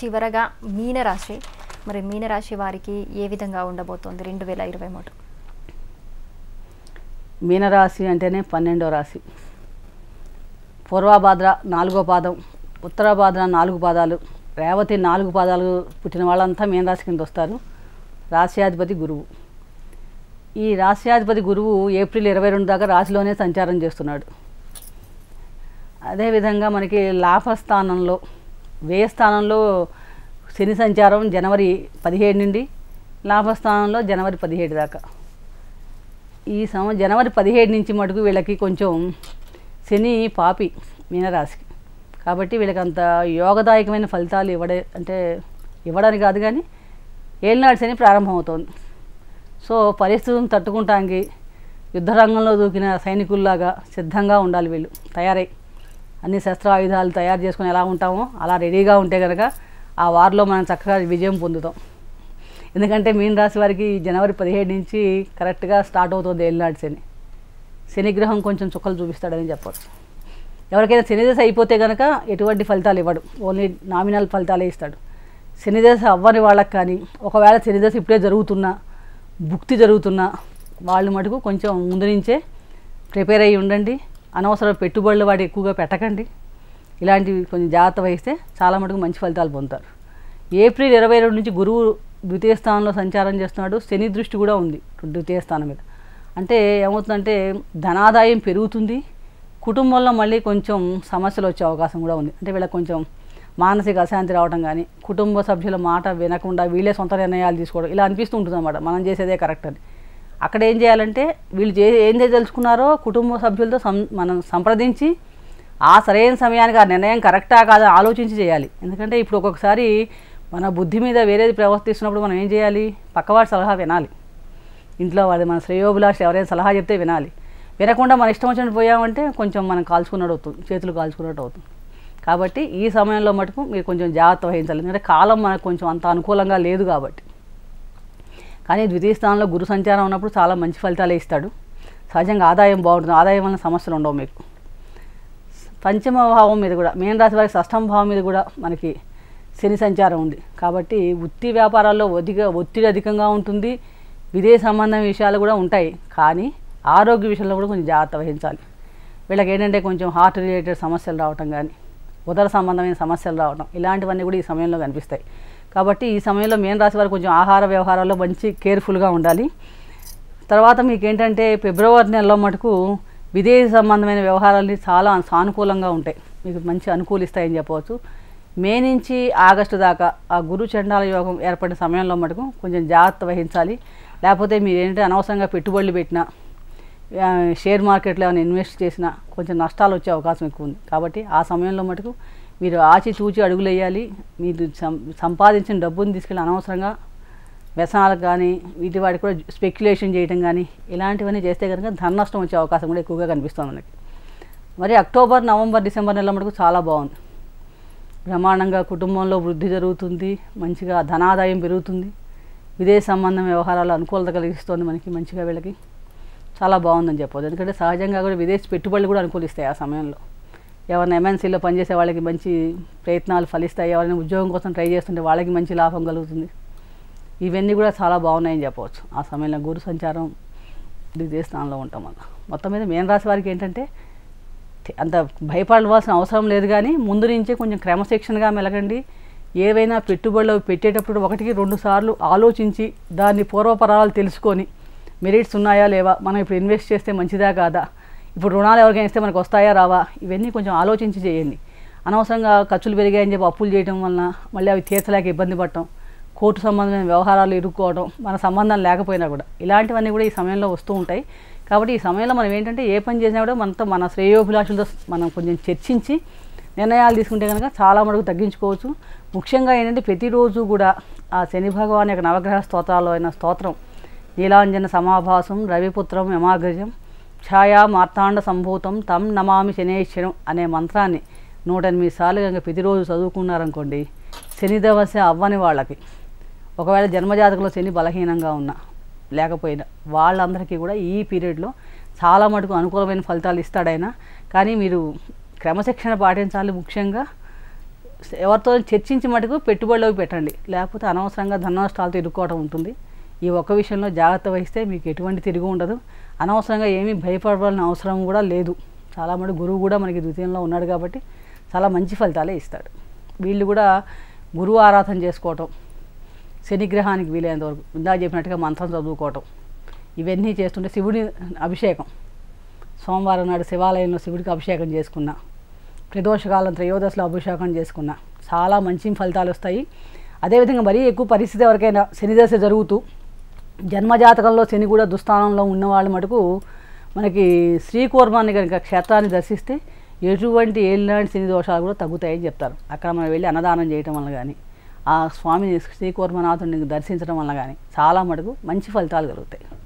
చివరగా మీనరాశి మరి మీనరాశి వారికి ఏ విధంగా ఉండబోతోంది రెండు వేల ఇరవై మూడు మీనరాశి అంటేనే పన్నెండో రాశి పూర్వభాద్ర నాలుగో పాదం ఉత్తరభాద్ర నాలుగు పాదాలు రేవతి నాలుగు పాదాలు పుట్టిన వాళ్ళంతా మీనరాశి కింద వస్తారు రాశ్యాధిపతి గురువు ఈ రాశ్యాధిపతి గురువు ఏప్రిల్ ఇరవై రెండు దాకా రాశిలోనే సంచారం చేస్తున్నాడు అదేవిధంగా మనకి లాభస్థానంలో వ్యయ స్థానంలో శని సంచారం జనవరి పదిహేడు నుండి లాభస్థానంలో జనవరి పదిహేడు దాకా ఈ సంవ జనవరి పదిహేడు నుంచి మటుకు వీళ్ళకి కొంచెం శని పాపి మీనరాశికి కాబట్టి వీళ్ళకి అంత యోగదాయకమైన ఫలితాలు ఇవ్వడే అంటే ఇవ్వడానికి కాదు కానీ ఏళ్ళనాడు శని ప్రారంభమవుతోంది సో పరిస్థితులను తట్టుకుంటానికి యుద్ధరంగంలో దూకిన సైనికుల్లాగా సిద్ధంగా ఉండాలి వీళ్ళు తయారై అన్ని శస్త్ర ఆయుధాలు తయారు చేసుకుని ఎలా ఉంటామో అలా రెడీగా ఉంటే కనుక ఆ వార్లో మనం చక్కగా విజయం పొందుతాం ఎందుకంటే మీన రాశి వారికి జనవరి పదిహేడు నుంచి కరెక్ట్గా స్టార్ట్ అవుతుంది ఏలినాటి శని శనిగ్రహం కొంచెం చుక్కలు చూపిస్తాడని చెప్పచ్చు ఎవరికైనా శనిదశ అయిపోతే కనుక ఎటువంటి ఫలితాలు ఇవ్వడు ఓన్లీ నామినల్ ఫలితాలే ఇస్తాడు శనిదశ అవ్వని వాళ్ళకి కానీ ఒకవేళ శనిదశ ఇప్పుడే జరుగుతున్నా భుక్తి జరుగుతున్నా వాళ్ళు మటుకు కొంచెం ముందు నుంచే ప్రిపేర్ అయ్యి ఉండండి అనవసర పెట్టుబడులు వాడు ఎక్కువగా పెట్టకండి ఇలాంటివి కొంచెం జాగ్రత్త వహిస్తే చాలా మటుకు మంచి ఫలితాలు పొందుతారు ఏప్రిల్ ఇరవై రెండు నుంచి గురువు ద్వితీయ స్థానంలో సంచారం చేస్తున్నాడు శని దృష్టి కూడా ఉంది ద్వితీయ స్థానం మీద అంటే ఏమవుతుందంటే ధనాదాయం పెరుగుతుంది కుటుంబంలో మళ్ళీ కొంచెం సమస్యలు వచ్చే అవకాశం కూడా ఉంది అంటే వీళ్ళకి కొంచెం మానసిక అశాంతి రావడం కానీ కుటుంబ సభ్యుల మాట వినకుండా వీళ్ళే సొంత నిర్ణయాలు తీసుకోవడం ఇలా అనిపిస్తూ ఉంటుంది అన్నమాట మనం చేసేదే కరెక్ట్ అని అక్కడ ఏం చేయాలంటే వీళ్ళు చే ఏం చేయదలుచుకున్నారో కుటుంబ సభ్యులతో మనం సంప్రదించి ఆ సరైన సమయానికి ఆ నిర్ణయం కరెక్టా కాదని ఆలోచించి చేయాలి ఎందుకంటే ఇప్పుడు ఒక్కొక్కసారి మన బుద్ధి మీద వేరేది ప్రవర్తిస్తున్నప్పుడు మనం ఏం చేయాలి పక్కవాడి సలహా వినాలి ఇంట్లో వాడి మన శ్రేయోభిలాష ఎవరైనా సలహా చెప్తే వినాలి వినకుండా మన ఇష్టం వచ్చినట్టు పోయామంటే కొంచెం మనం కాల్చుకున్నట్టు అవుతుంది చేతులు కాల్చుకున్నట్టు అవుతుంది కాబట్టి ఈ సమయంలో మటుకు మీరు కొంచెం జాగ్రత్త వహించాలి ఎందుకంటే కాలం మనకు కొంచెం అంత అనుకూలంగా లేదు కాబట్టి కానీ ద్వితీయ స్థానంలో గురు సంచారం ఉన్నప్పుడు చాలా మంచి ఫలితాలే ఇస్తాడు సహజంగా ఆదాయం బాగుంటుంది ఆదాయం వలన సమస్యలు ఉండవు మీకు పంచమ భావం మీద కూడా మీన రాశి వారికి షష్టమ భావం మీద కూడా మనకి శని సంచారం ఉంది కాబట్టి వృత్తి వ్యాపారాల్లో అధిక ఒత్తిడి అధికంగా ఉంటుంది విదేశ సంబంధం విషయాలు కూడా ఉంటాయి కానీ ఆరోగ్య విషయంలో కూడా కొంచెం జాగ్రత్త వహించాలి వీళ్ళకి ఏంటంటే కొంచెం హార్ట్ రిలేటెడ్ సమస్యలు రావటం కానీ ఉదర సంబంధమైన సమస్యలు రావడం ఇలాంటివన్నీ కూడా ఈ సమయంలో కనిపిస్తాయి కాబట్టి ఈ సమయంలో మేన్ రాశి వారు కొంచెం ఆహార వ్యవహారాల్లో మంచి కేర్ఫుల్గా ఉండాలి తర్వాత మీకు ఏంటంటే ఫిబ్రవరి నెలలో మటుకు విదేశ సంబంధమైన వ్యవహారాలని చాలా సానుకూలంగా ఉంటాయి మీకు మంచి అనుకూలిస్తాయని చెప్పవచ్చు మే నుంచి ఆగస్టు దాకా ఆ గురు చండాల యోగం ఏర్పడిన సమయంలో మటుకు కొంచెం జాగ్రత్త వహించాలి లేకపోతే మీరు ఏంటంటే అనవసరంగా పెట్టుబడులు పెట్టినా షేర్ మార్కెట్లో ఏమైనా ఇన్వెస్ట్ చేసినా కొంచెం నష్టాలు వచ్చే అవకాశం ఎక్కువ ఉంది కాబట్టి ఆ సమయంలో మటుకు మీరు ఆచి అడుగులు అడుగులేయాలి మీరు సంపాదించిన డబ్బుని తీసుకెళ్ళి అనవసరంగా వ్యసనాలకు కానీ వీటి వాటికి కూడా స్పెక్యులేషన్ చేయడం కానీ ఇలాంటివన్నీ చేస్తే కనుక ధన నష్టం వచ్చే అవకాశం కూడా ఎక్కువగా కనిపిస్తుంది మనకి మరి అక్టోబర్ నవంబర్ డిసెంబర్ నెల మటుకు చాలా బాగుంది ప్రమాణంగా కుటుంబంలో వృద్ధి జరుగుతుంది మంచిగా ధనాదాయం పెరుగుతుంది విదేశ సంబంధం వ్యవహారాలు అనుకూలత కలిగిస్తుంది మనకి మంచిగా వీళ్ళకి చాలా బాగుందని చెప్పవచ్చు ఎందుకంటే సహజంగా కూడా విదేశీ పెట్టుబడులు కూడా అనుకూలిస్తాయి ఆ సమయంలో ఎవరైనా ఎంఎన్సీలో పనిచేసే వాళ్ళకి మంచి ప్రయత్నాలు ఫలిస్తాయి ఎవరైనా ఉద్యోగం కోసం ట్రై చేస్తుంటే వాళ్ళకి మంచి లాభం కలుగుతుంది ఇవన్నీ కూడా చాలా బాగున్నాయని చెప్పవచ్చు ఆ సమయంలో గురు సంచారం ద్వితీయ స్థానంలో ఉంటాం అన్న మొత్తం మీద మేన రాశి వారికి ఏంటంటే అంత భయపడవలసిన అవసరం లేదు కానీ ముందు నుంచే కొంచెం క్రమశిక్షణగా మెలగండి ఏవైనా పెట్టుబడులు పెట్టేటప్పుడు ఒకటికి రెండు సార్లు ఆలోచించి దాన్ని పూర్వపరాలు తెలుసుకొని మెరిట్స్ ఉన్నాయా లేవా మనం ఇప్పుడు ఇన్వెస్ట్ చేస్తే మంచిదా కాదా ఇప్పుడు రుణాలు ఎవరికైనా ఇస్తే మనకు వస్తాయా రావా ఇవన్నీ కొంచెం ఆలోచించి చేయండి అనవసరంగా ఖర్చులు పెరిగాయని చెప్పి అప్పులు చేయడం వలన మళ్ళీ అవి తీర్చలేక ఇబ్బంది పడటం కోర్టు సంబంధమైన వ్యవహారాలు ఇరుక్కోవడం మన సంబంధం లేకపోయినా కూడా ఇలాంటివన్నీ కూడా ఈ సమయంలో వస్తూ ఉంటాయి కాబట్టి ఈ సమయంలో మనం ఏంటంటే ఏ పని చేసినా కూడా మనతో మన శ్రేయోభిలాషులతో మనం కొంచెం చర్చించి నిర్ణయాలు తీసుకుంటే కనుక చాలా మటుకు తగ్గించుకోవచ్చు ముఖ్యంగా ఏంటంటే ప్రతిరోజు కూడా ఆ శని భగవాన్ యొక్క నవగ్రహ స్తోత్రాల్లో అయిన స్తోత్రం నీలాంజన సమాభాసం రవిపుత్రం యమాగ్రజం ఛాయా మార్తాండ సంభూతం తం నమామి శనేశ్వరం అనే మంత్రాన్ని నూట ఎనిమిది సార్లు కనుక ప్రతిరోజు చదువుకున్నారనుకోండి శని అవ్వని వాళ్ళకి ఒకవేళ జన్మజాతకంలో శని బలహీనంగా ఉన్న లేకపోయినా వాళ్ళందరికీ కూడా ఈ పీరియడ్లో చాలా మటుకు అనుకూలమైన ఫలితాలు ఇస్తాడైనా కానీ మీరు క్రమశిక్షణ పాటించాలి ముఖ్యంగా ఎవరితో చర్చించి మటుకు పెట్టుబడిలోకి పెట్టండి లేకపోతే అనవసరంగా ధననష్టాలతో ఇరుక్కోవడం ఉంటుంది ఈ ఒక్క విషయంలో జాగ్రత్త వహిస్తే మీకు ఎటువంటి తిరుగు ఉండదు అనవసరంగా ఏమీ భయపడాల్సిన అవసరం కూడా లేదు చాలా మంది గురువు కూడా మనకి ద్వితీయంలో ఉన్నాడు కాబట్టి చాలా మంచి ఫలితాలే ఇస్తాడు వీళ్ళు కూడా గురువు ఆరాధన చేసుకోవటం శనిగ్రహానికి వీలైనంత వరకు ఇందా చెప్పినట్టుగా మంత్రం చదువుకోవటం ఇవన్నీ చేస్తుంటే శివుడి అభిషేకం సోమవారం నాడు శివాలయంలో శివుడికి అభిషేకం చేసుకున్నా ప్రదోషకాలం త్రయోదశలో అభిషేకం చేసుకున్నా చాలా మంచి ఫలితాలు వస్తాయి అదేవిధంగా మరీ ఎక్కువ పరిస్థితి ఎవరికైనా శనిదశ జరుగుతూ జన్మజాతకంలో శని కూడా దుస్థానంలో ఉన్నవాళ్ళు మటుకు మనకి శ్రీకూర్మాన్ని కనుక క్షేత్రాన్ని దర్శిస్తే ఎటువంటి ఏలినాటి శని దోషాలు కూడా తగ్గుతాయని చెప్తారు అక్కడ మనం వెళ్ళి అన్నదానం చేయటం వల్ల కానీ ఆ స్వామిని శ్రీకూర్మనాథుడిని దర్శించడం వల్ల కానీ చాలా మటుకు మంచి ఫలితాలు కలుగుతాయి